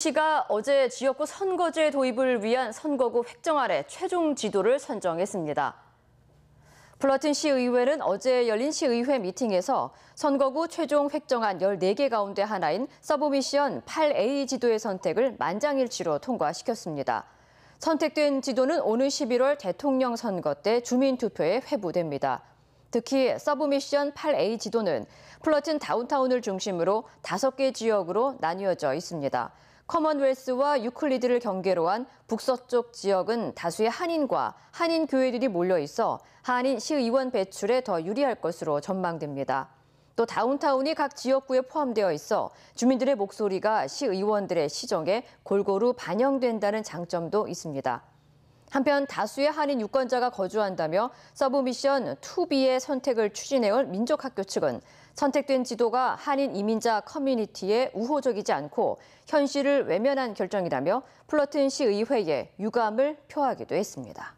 시가 어제 지역구 선거제 도입을 위한 선거구 획정 아래 최종 지도를 선정했습니다. 플러튼 시의회는 어제 열린 시의회 미팅에서 선거구 최종 획정한 14개 가운데 하나인 서브미션 8A 지도의 선택을 만장일치로 통과시켰습니다. 선택된 지도는 오는 11월 대통령 선거 때 주민투표에 회부됩니다. 특히 서브미션 8A 지도는 플러튼 다운타운을 중심으로 5개 지역으로 나뉘어져 있습니다. 커먼웰스와 유클리드를 경계로 한 북서쪽 지역은 다수의 한인과 한인 교회들이 몰려 있어 한인 시의원 배출에 더 유리할 것으로 전망됩니다. 또 다운타운이 각 지역구에 포함되어 있어 주민들의 목소리가 시의원들의 시정에 골고루 반영된다는 장점도 있습니다. 한편 다수의 한인 유권자가 거주한다며 서브미션 2B의 선택을 추진해온 민족학교 측은 선택된 지도가 한인 이민자 커뮤니티에 우호적이지 않고 현실을 외면한 결정이라며 플러튼시 의회에 유감을 표하기도 했습니다.